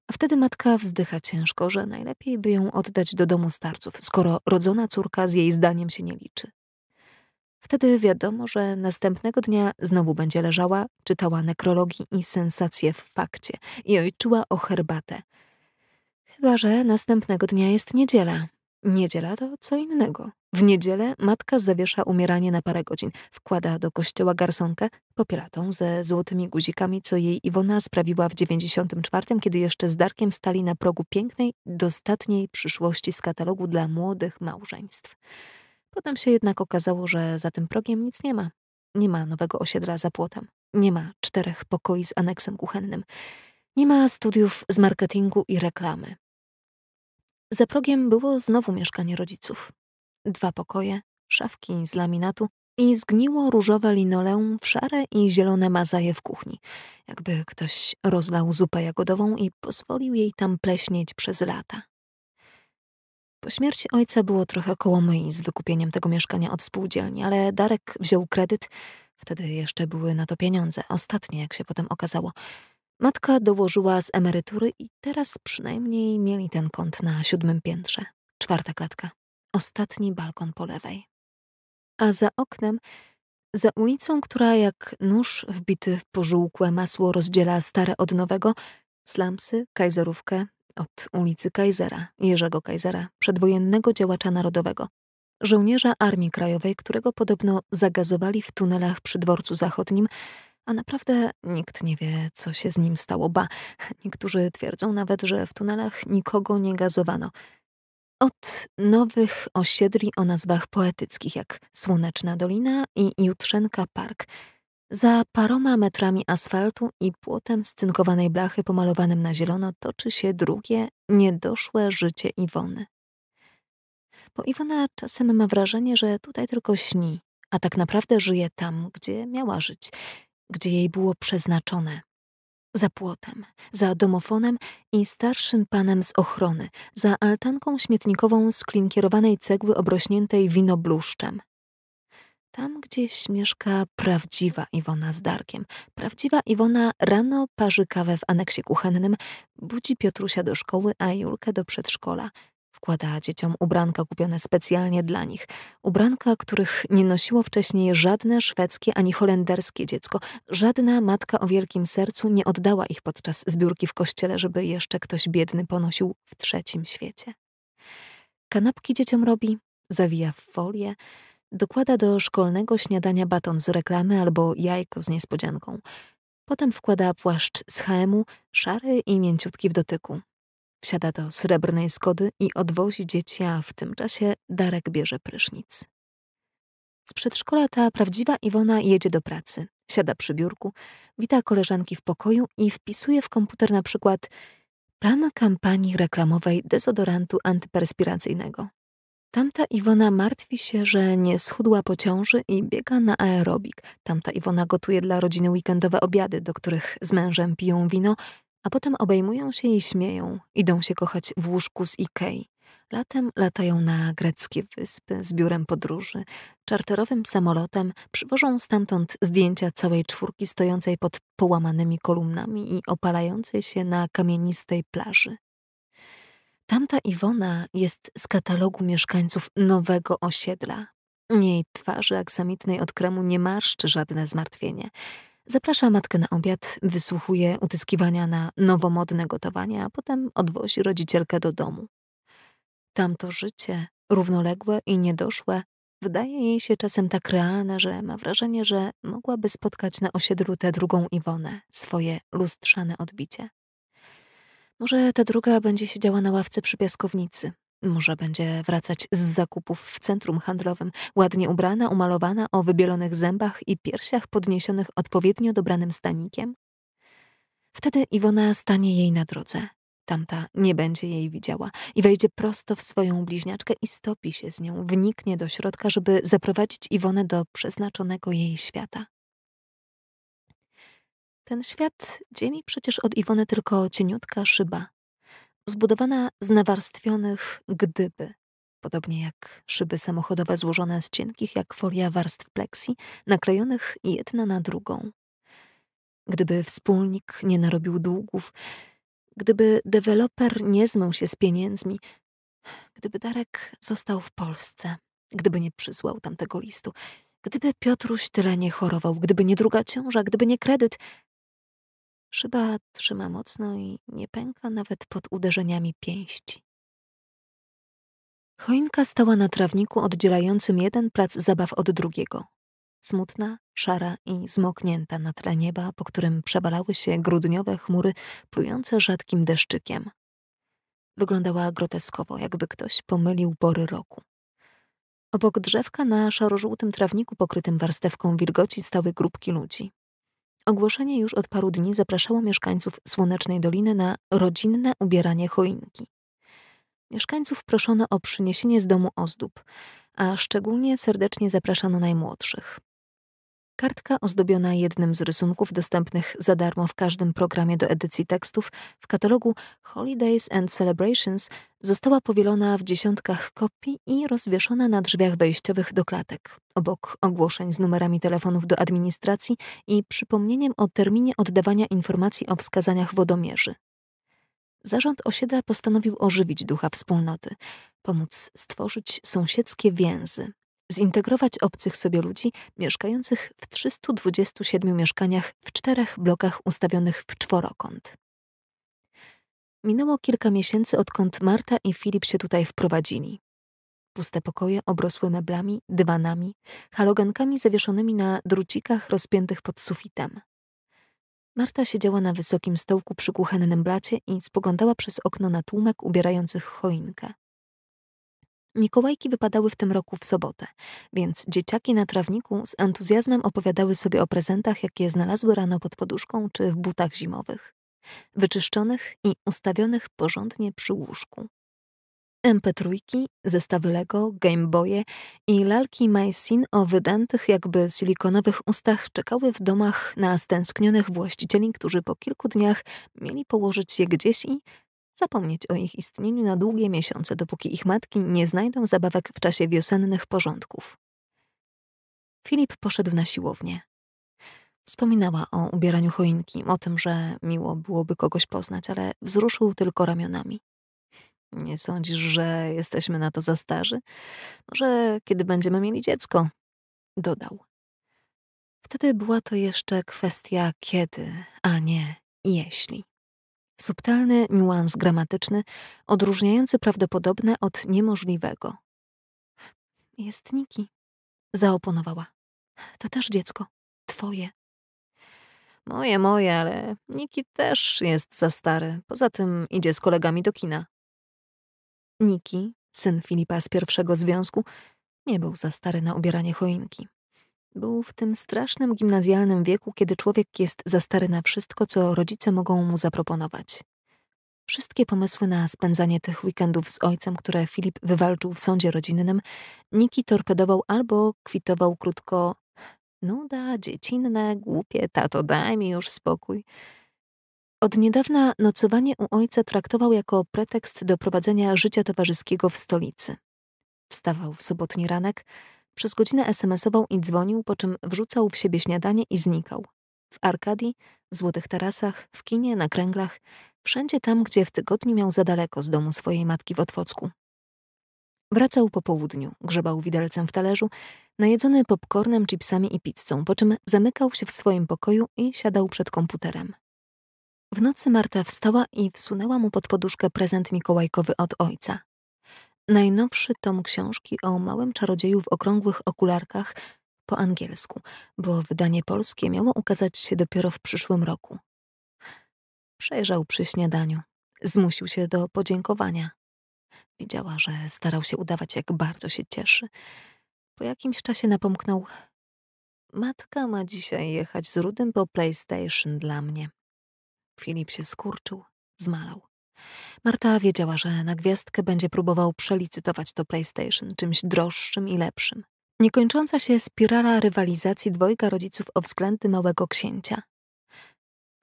a wtedy matka wzdycha ciężko, że najlepiej by ją oddać do domu starców, skoro rodzona córka z jej zdaniem się nie liczy. Wtedy wiadomo, że następnego dnia znowu będzie leżała, czytała nekrologii i sensacje w fakcie i ojczyła o herbatę. Chyba, że następnego dnia jest niedziela Niedziela to co innego. W niedzielę matka zawiesza umieranie na parę godzin, wkłada do kościoła garsonkę, popielatą ze złotymi guzikami, co jej Iwona sprawiła w 94, kiedy jeszcze z Darkiem stali na progu pięknej, dostatniej przyszłości z katalogu dla młodych małżeństw. Potem się jednak okazało, że za tym progiem nic nie ma. Nie ma nowego osiedla za płotem. Nie ma czterech pokoi z aneksem kuchennym. Nie ma studiów z marketingu i reklamy. Za progiem było znowu mieszkanie rodziców. Dwa pokoje, szafki z laminatu i zgniło różowe linoleum w szare i zielone mazaje w kuchni, jakby ktoś rozlał zupę jagodową i pozwolił jej tam pleśnieć przez lata. Po śmierci ojca było trochę koło myi z wykupieniem tego mieszkania od spółdzielni, ale Darek wziął kredyt, wtedy jeszcze były na to pieniądze, ostatnie jak się potem okazało, Matka dołożyła z emerytury i teraz przynajmniej mieli ten kąt na siódmym piętrze. Czwarta klatka. Ostatni balkon po lewej. A za oknem, za ulicą, która jak nóż wbity w pożółkłe masło rozdziela stare od nowego, slamsy, kajzerówkę od ulicy Kajzera, Jerzego Kajzera, przedwojennego działacza narodowego, żołnierza Armii Krajowej, którego podobno zagazowali w tunelach przy dworcu zachodnim, a naprawdę nikt nie wie, co się z nim stało. Ba, niektórzy twierdzą nawet, że w tunelach nikogo nie gazowano. Od nowych osiedli o nazwach poetyckich jak Słoneczna Dolina i Jutrzenka Park. Za paroma metrami asfaltu i płotem scynkowanej cynkowanej blachy pomalowanym na zielono toczy się drugie, niedoszłe życie Iwony. Bo Iwona czasem ma wrażenie, że tutaj tylko śni, a tak naprawdę żyje tam, gdzie miała żyć gdzie jej było przeznaczone. Za płotem, za domofonem i starszym panem z ochrony, za altanką śmietnikową z klinkierowanej cegły obrośniętej winobluszczem. Tam gdzieś mieszka prawdziwa Iwona z Darkiem. Prawdziwa Iwona rano parzy kawę w aneksie kuchennym, budzi Piotrusia do szkoły, a Julkę do przedszkola – składa dzieciom ubranka kupione specjalnie dla nich. Ubranka, których nie nosiło wcześniej żadne szwedzkie ani holenderskie dziecko. Żadna matka o wielkim sercu nie oddała ich podczas zbiórki w kościele, żeby jeszcze ktoś biedny ponosił w trzecim świecie. Kanapki dzieciom robi, zawija w folię, dokłada do szkolnego śniadania baton z reklamy albo jajko z niespodzianką. Potem wkłada płaszcz z hm szary i mięciutki w dotyku, Wsiada do srebrnej skody i odwozi dzieci, a w tym czasie Darek bierze prysznic. Z przedszkola ta prawdziwa Iwona jedzie do pracy. Siada przy biurku, wita koleżanki w pokoju i wpisuje w komputer na przykład plan kampanii reklamowej dezodorantu antyperspiracyjnego. Tamta Iwona martwi się, że nie schudła po ciąży i biega na aerobik. Tamta Iwona gotuje dla rodziny weekendowe obiady, do których z mężem piją wino, a potem obejmują się i śmieją, idą się kochać w łóżku z Ikei. Latem latają na greckie wyspy z biurem podróży. Czarterowym samolotem przywożą stamtąd zdjęcia całej czwórki stojącej pod połamanymi kolumnami i opalającej się na kamienistej plaży. Tamta Iwona jest z katalogu mieszkańców nowego osiedla. Jej twarzy aksamitnej od kremu nie marszczy żadne zmartwienie. Zaprasza matkę na obiad, wysłuchuje utyskiwania na nowomodne gotowanie, a potem odwozi rodzicielkę do domu. Tamto życie, równoległe i niedoszłe, wydaje jej się czasem tak realne, że ma wrażenie, że mogłaby spotkać na osiedlu tę drugą Iwonę, swoje lustrzane odbicie. Może ta druga będzie siedziała na ławce przy piaskownicy, może będzie wracać z zakupów w centrum handlowym, ładnie ubrana, umalowana, o wybielonych zębach i piersiach podniesionych odpowiednio dobranym stanikiem? Wtedy Iwona stanie jej na drodze. Tamta nie będzie jej widziała i wejdzie prosto w swoją bliźniaczkę i stopi się z nią, wniknie do środka, żeby zaprowadzić Iwonę do przeznaczonego jej świata. Ten świat dzieli przecież od Iwony tylko cieniutka szyba zbudowana z nawarstwionych gdyby, podobnie jak szyby samochodowe złożone z cienkich jak folia warstw pleksji, naklejonych jedna na drugą. Gdyby wspólnik nie narobił długów, gdyby deweloper nie zmył się z pieniędzmi, gdyby Darek został w Polsce, gdyby nie przysłał tamtego listu, gdyby Piotruś tyle nie chorował, gdyby nie druga ciąża, gdyby nie kredyt, Szyba trzyma mocno i nie pęka nawet pod uderzeniami pięści. Choinka stała na trawniku oddzielającym jeden plac zabaw od drugiego. Smutna, szara i zmoknięta na tle nieba, po którym przebalały się grudniowe chmury plujące rzadkim deszczykiem. Wyglądała groteskowo, jakby ktoś pomylił pory roku. Obok drzewka na szaro-żółtym trawniku pokrytym warstewką wilgoci stały grupki ludzi. Ogłoszenie już od paru dni zapraszało mieszkańców Słonecznej Doliny na rodzinne ubieranie choinki. Mieszkańców proszono o przyniesienie z domu ozdób, a szczególnie serdecznie zapraszano najmłodszych. Kartka ozdobiona jednym z rysunków dostępnych za darmo w każdym programie do edycji tekstów w katalogu Holidays and Celebrations została powielona w dziesiątkach kopii i rozwieszona na drzwiach wejściowych do klatek, obok ogłoszeń z numerami telefonów do administracji i przypomnieniem o terminie oddawania informacji o wskazaniach wodomierzy. Zarząd osiedla postanowił ożywić ducha wspólnoty, pomóc stworzyć sąsiedzkie więzy, zintegrować obcych sobie ludzi mieszkających w 327 mieszkaniach w czterech blokach ustawionych w czworokąt. Minęło kilka miesięcy, odkąd Marta i Filip się tutaj wprowadzili. Puste pokoje obrosły meblami, dywanami, halogankami zawieszonymi na drucikach rozpiętych pod sufitem. Marta siedziała na wysokim stołku przy kuchennym blacie i spoglądała przez okno na tłumek ubierających choinkę. Mikołajki wypadały w tym roku w sobotę, więc dzieciaki na trawniku z entuzjazmem opowiadały sobie o prezentach, jakie znalazły rano pod poduszką czy w butach zimowych, wyczyszczonych i ustawionych porządnie przy łóżku. MP3, zestawy Lego, Game Boye i lalki Maisin o wydętych jakby silikonowych ustach czekały w domach na stęsknionych właścicieli, którzy po kilku dniach mieli położyć je gdzieś i zapomnieć o ich istnieniu na długie miesiące, dopóki ich matki nie znajdą zabawek w czasie wiosennych porządków. Filip poszedł na siłownię. Wspominała o ubieraniu choinki, o tym, że miło byłoby kogoś poznać, ale wzruszył tylko ramionami. Nie sądzisz, że jesteśmy na to za starzy? Może kiedy będziemy mieli dziecko? Dodał. Wtedy była to jeszcze kwestia kiedy, a nie jeśli subtelny niuans gramatyczny, odróżniający prawdopodobne od niemożliwego. Jest Niki, zaoponowała. To też dziecko, twoje. Moje, moje, ale Niki też jest za stary. Poza tym idzie z kolegami do kina. Niki, syn Filipa z pierwszego związku, nie był za stary na ubieranie choinki. Był w tym strasznym gimnazjalnym wieku, kiedy człowiek jest za stary na wszystko, co rodzice mogą mu zaproponować. Wszystkie pomysły na spędzanie tych weekendów z ojcem, które Filip wywalczył w sądzie rodzinnym, Niki torpedował albo kwitował krótko Nuda, dziecinne, głupie, tato, daj mi już spokój. Od niedawna nocowanie u ojca traktował jako pretekst do prowadzenia życia towarzyskiego w stolicy. Wstawał w sobotni ranek, przez godzinę SMS-ował i dzwonił, po czym wrzucał w siebie śniadanie i znikał. W Arkadii, złotych tarasach, w kinie, na kręglach, wszędzie tam, gdzie w tygodniu miał za daleko z domu swojej matki w Otwocku. Wracał po południu, grzebał widelcem w talerzu, najedzony popcornem, chipsami i pizzą, po czym zamykał się w swoim pokoju i siadał przed komputerem. W nocy Marta wstała i wsunęła mu pod poduszkę prezent mikołajkowy od ojca najnowszy tom książki o małym czarodzieju w okrągłych okularkach po angielsku, bo wydanie polskie miało ukazać się dopiero w przyszłym roku. Przejrzał przy śniadaniu. Zmusił się do podziękowania. Widziała, że starał się udawać, jak bardzo się cieszy. Po jakimś czasie napomknął: Matka ma dzisiaj jechać z Rudym po PlayStation dla mnie. Filip się skurczył, zmalał. Marta wiedziała, że na gwiazdkę będzie próbował przelicytować to PlayStation czymś droższym i lepszym. Niekończąca się spirala rywalizacji dwojga rodziców o względy małego księcia.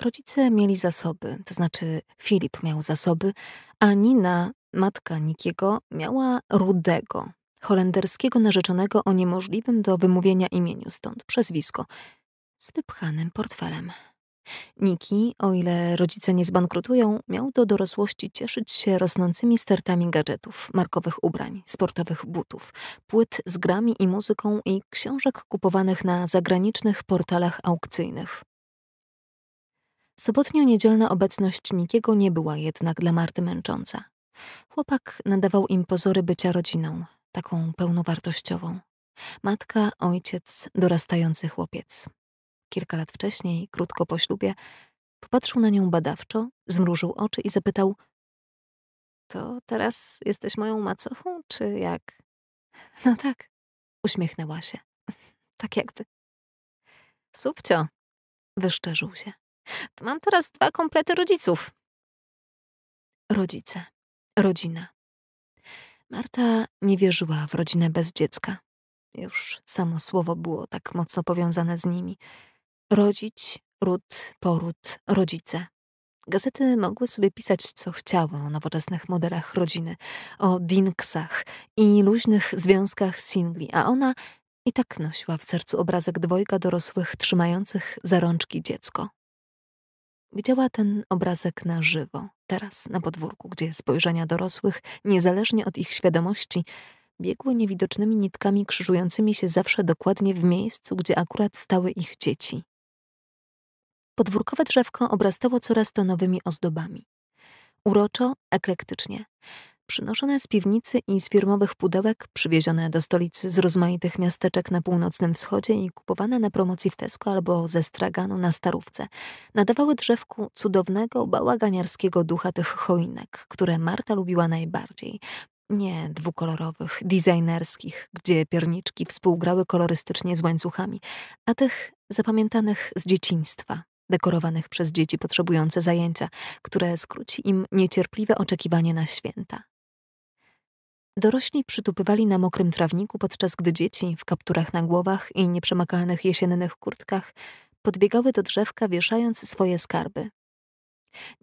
Rodzice mieli zasoby, to znaczy Filip miał zasoby, a Nina, matka Nikiego, miała rudego, holenderskiego narzeczonego o niemożliwym do wymówienia imieniu, stąd przezwisko, z wypchanym portfelem. Niki, o ile rodzice nie zbankrutują, miał do dorosłości cieszyć się rosnącymi stertami gadżetów, markowych ubrań, sportowych butów, płyt z grami i muzyką i książek kupowanych na zagranicznych portalach aukcyjnych. Sobotnio-niedzielna obecność Nikiego nie była jednak dla Marty męcząca. Chłopak nadawał im pozory bycia rodziną, taką pełnowartościową. Matka, ojciec, dorastający chłopiec kilka lat wcześniej, krótko po ślubie, popatrzył na nią badawczo, zmrużył oczy i zapytał: To teraz jesteś moją macochą, czy jak? No tak, uśmiechnęła się. Tak jakby. Subcio, wyszczerzył się. To mam teraz dwa komplety rodziców. Rodzice, rodzina. Marta nie wierzyła w rodzinę bez dziecka. Już samo słowo było tak mocno powiązane z nimi rodzić, ród, poród, rodzice. Gazety mogły sobie pisać, co chciały o nowoczesnych modelach rodziny, o dinksach i luźnych związkach singli, a ona i tak nosiła w sercu obrazek dwojga dorosłych trzymających za rączki dziecko. Widziała ten obrazek na żywo, teraz na podwórku, gdzie spojrzenia dorosłych, niezależnie od ich świadomości, biegły niewidocznymi nitkami krzyżującymi się zawsze dokładnie w miejscu, gdzie akurat stały ich dzieci. Podwórkowe drzewko obrastało coraz to nowymi ozdobami. Uroczo, eklektycznie. Przynoszone z piwnicy i z firmowych pudełek, przywiezione do stolicy z rozmaitych miasteczek na północnym wschodzie i kupowane na promocji w Tesco albo ze straganu na starówce, nadawały drzewku cudownego, bałaganiarskiego ducha tych choinek, które Marta lubiła najbardziej, nie dwukolorowych, designerskich, gdzie pierniczki współgrały kolorystycznie z łańcuchami, a tych zapamiętanych z dzieciństwa, dekorowanych przez dzieci potrzebujące zajęcia, które skróci im niecierpliwe oczekiwanie na święta. Dorośli przytupywali na mokrym trawniku, podczas gdy dzieci w kapturach na głowach i nieprzemakalnych jesiennych kurtkach podbiegały do drzewka, wieszając swoje skarby.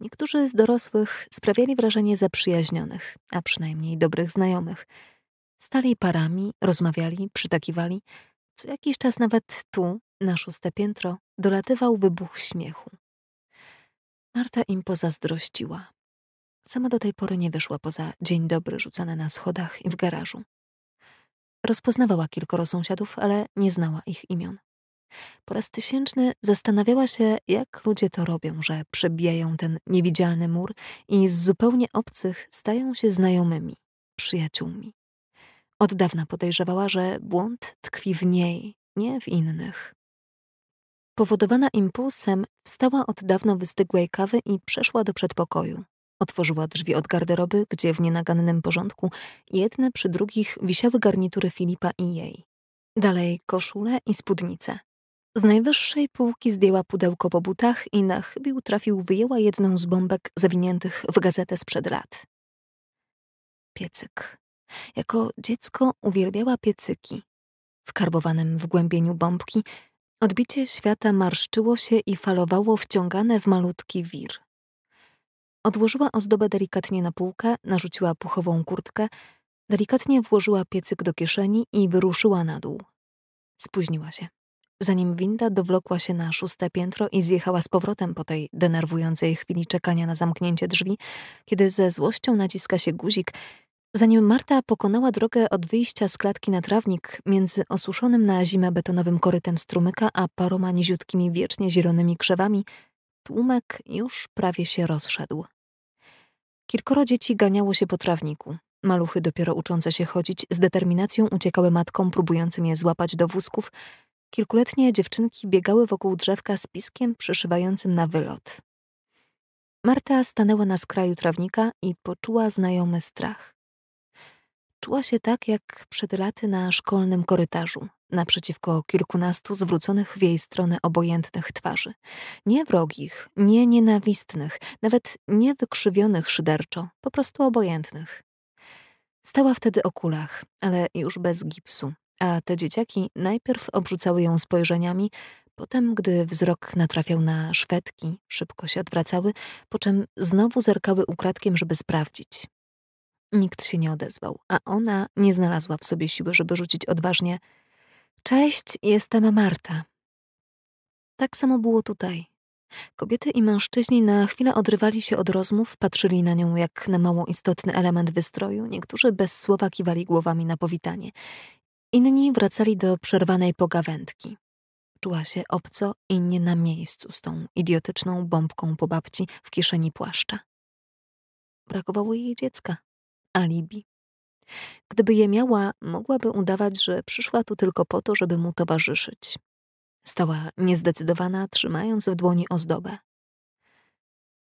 Niektórzy z dorosłych sprawiali wrażenie zaprzyjaźnionych, a przynajmniej dobrych znajomych. Stali parami, rozmawiali, przytakiwali, co jakiś czas nawet tu, na szóste piętro, dolatywał wybuch śmiechu. Marta im pozazdrościła. Sama do tej pory nie wyszła poza dzień dobry rzucany na schodach i w garażu. Rozpoznawała kilkoro sąsiadów, ale nie znała ich imion. Po raz tysięczny zastanawiała się, jak ludzie to robią, że przebijają ten niewidzialny mur i z zupełnie obcych stają się znajomymi, przyjaciółmi. Od dawna podejrzewała, że błąd tkwi w niej, nie w innych. Powodowana impulsem, wstała od dawno wystygłej kawy i przeszła do przedpokoju. Otworzyła drzwi od garderoby, gdzie w nienagannym porządku jedne przy drugich wisiały garnitury Filipa i jej. Dalej koszule i spódnice. Z najwyższej półki zdjęła pudełko po butach i na chybił trafił wyjęła jedną z bombek zawiniętych w gazetę sprzed lat. Piecyk. Jako dziecko uwielbiała piecyki. W karbowanym wgłębieniu bombki odbicie świata marszczyło się i falowało wciągane w malutki wir. Odłożyła ozdobę delikatnie na półkę, narzuciła puchową kurtkę, delikatnie włożyła piecyk do kieszeni i wyruszyła na dół. Spóźniła się. Zanim winda dowlokła się na szóste piętro i zjechała z powrotem po tej denerwującej chwili czekania na zamknięcie drzwi, kiedy ze złością naciska się guzik Zanim Marta pokonała drogę od wyjścia z klatki na trawnik między osuszonym na zimę betonowym korytem strumyka a paroma niziutkimi wiecznie zielonymi krzewami, tłumek już prawie się rozszedł. Kilkoro dzieci ganiało się po trawniku. Maluchy dopiero uczące się chodzić z determinacją uciekały matkom próbującym je złapać do wózków. Kilkuletnie dziewczynki biegały wokół drzewka z piskiem przyszywającym na wylot. Marta stanęła na skraju trawnika i poczuła znajomy strach. Czuła się tak, jak przed laty na szkolnym korytarzu, naprzeciwko kilkunastu zwróconych w jej stronę obojętnych twarzy. Nie wrogich, nie nienawistnych, nawet nie wykrzywionych szyderczo, po prostu obojętnych. Stała wtedy o kulach, ale już bez gipsu, a te dzieciaki najpierw obrzucały ją spojrzeniami, potem, gdy wzrok natrafiał na szwedki, szybko się odwracały, po czym znowu zerkały ukradkiem, żeby sprawdzić. Nikt się nie odezwał, a ona nie znalazła w sobie siły, żeby rzucić odważnie: Cześć, jestem Marta. Tak samo było tutaj. Kobiety i mężczyźni na chwilę odrywali się od rozmów, patrzyli na nią jak na mało istotny element wystroju, niektórzy bez słowa kiwali głowami na powitanie. Inni wracali do przerwanej pogawędki. Czuła się obco i nie na miejscu z tą idiotyczną bombką po babci w kieszeni płaszcza. Brakowało jej dziecka alibi. Gdyby je miała, mogłaby udawać, że przyszła tu tylko po to, żeby mu towarzyszyć. Stała niezdecydowana, trzymając w dłoni ozdobę.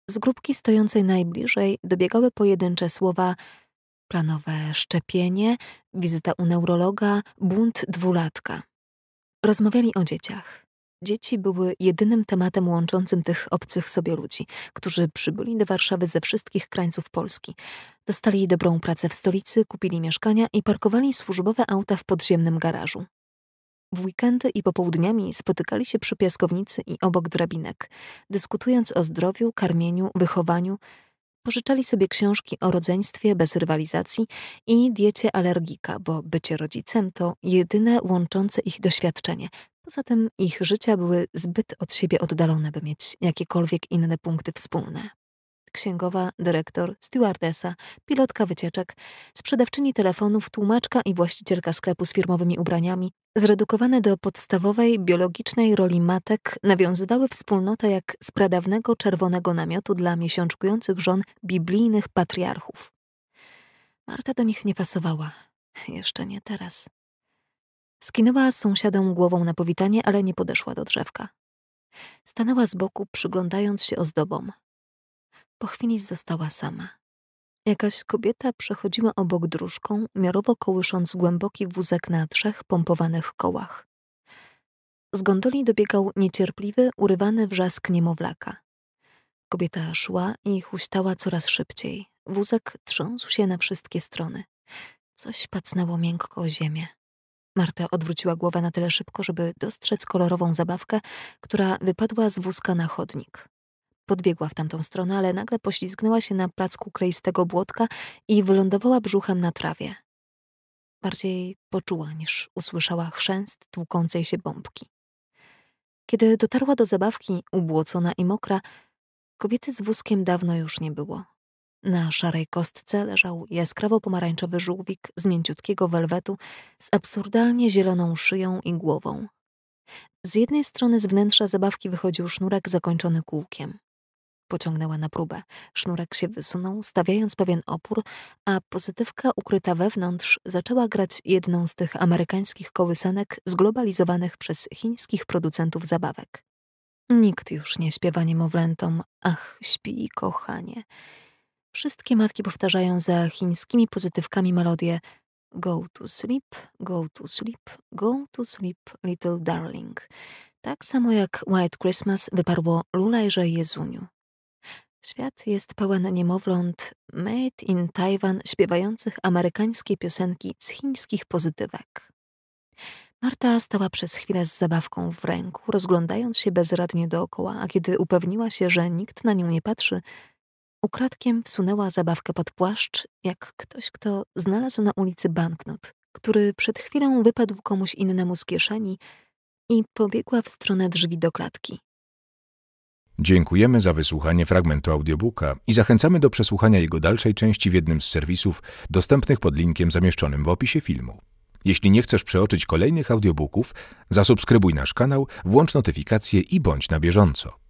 Z grupki stojącej najbliżej dobiegały pojedyncze słowa planowe szczepienie, wizyta u neurologa, bunt dwulatka. Rozmawiali o dzieciach. Dzieci były jedynym tematem łączącym tych obcych sobie ludzi, którzy przybyli do Warszawy ze wszystkich krańców Polski. Dostali dobrą pracę w stolicy, kupili mieszkania i parkowali służbowe auta w podziemnym garażu. W weekendy i popołudniami spotykali się przy piaskownicy i obok drabinek, dyskutując o zdrowiu, karmieniu, wychowaniu. Pożyczali sobie książki o rodzeństwie bez rywalizacji i diecie alergika, bo bycie rodzicem to jedyne łączące ich doświadczenie, Poza tym ich życia były zbyt od siebie oddalone, by mieć jakiekolwiek inne punkty wspólne. Księgowa, dyrektor, stewardesa, pilotka wycieczek, sprzedawczyni telefonów, tłumaczka i właścicielka sklepu z firmowymi ubraniami, zredukowane do podstawowej biologicznej roli matek, nawiązywały wspólnotę jak z pradawnego czerwonego namiotu dla miesiączkujących żon biblijnych patriarchów. Marta do nich nie pasowała. Jeszcze nie teraz. Skinęła sąsiadom głową na powitanie, ale nie podeszła do drzewka. Stanęła z boku, przyglądając się ozdobom. Po chwili została sama. Jakaś kobieta przechodziła obok dróżką, miarowo kołysząc głęboki wózek na trzech pompowanych kołach. Z gondoli dobiegał niecierpliwy, urywany wrzask niemowlaka. Kobieta szła i huśtała coraz szybciej. Wózek trząsł się na wszystkie strony. Coś pacnęło miękko o ziemię. Marta odwróciła głowę na tyle szybko, żeby dostrzec kolorową zabawkę, która wypadła z wózka na chodnik. Podbiegła w tamtą stronę, ale nagle poślizgnęła się na placku kleistego błotka i wylądowała brzuchem na trawie. Bardziej poczuła niż usłyszała chrzęst tłukącej się bombki. Kiedy dotarła do zabawki, ubłocona i mokra, kobiety z wózkiem dawno już nie było. Na szarej kostce leżał jaskrawo-pomarańczowy żółwik z mięciutkiego welwetu z absurdalnie zieloną szyją i głową. Z jednej strony z wnętrza zabawki wychodził sznurek zakończony kółkiem. Pociągnęła na próbę. Sznurek się wysunął, stawiając pewien opór, a pozytywka ukryta wewnątrz zaczęła grać jedną z tych amerykańskich kołysanek zglobalizowanych przez chińskich producentów zabawek. Nikt już nie śpiewa niemowlętom, ach, śpi, kochanie. Wszystkie matki powtarzają za chińskimi pozytywkami melodię Go to sleep, go to sleep, go to sleep, little darling. Tak samo jak White Christmas wyparło Lulajże Jezuniu. Świat jest pełen niemowląt made in Taiwan śpiewających amerykańskie piosenki z chińskich pozytywek. Marta stała przez chwilę z zabawką w ręku, rozglądając się bezradnie dookoła, a kiedy upewniła się, że nikt na nią nie patrzy, Ukradkiem wsunęła zabawkę pod płaszcz, jak ktoś, kto znalazł na ulicy banknot, który przed chwilą wypadł komuś innemu z kieszeni i pobiegła w stronę drzwi do klatki. Dziękujemy za wysłuchanie fragmentu audiobooka i zachęcamy do przesłuchania jego dalszej części w jednym z serwisów dostępnych pod linkiem zamieszczonym w opisie filmu. Jeśli nie chcesz przeoczyć kolejnych audiobooków, zasubskrybuj nasz kanał, włącz notyfikacje i bądź na bieżąco.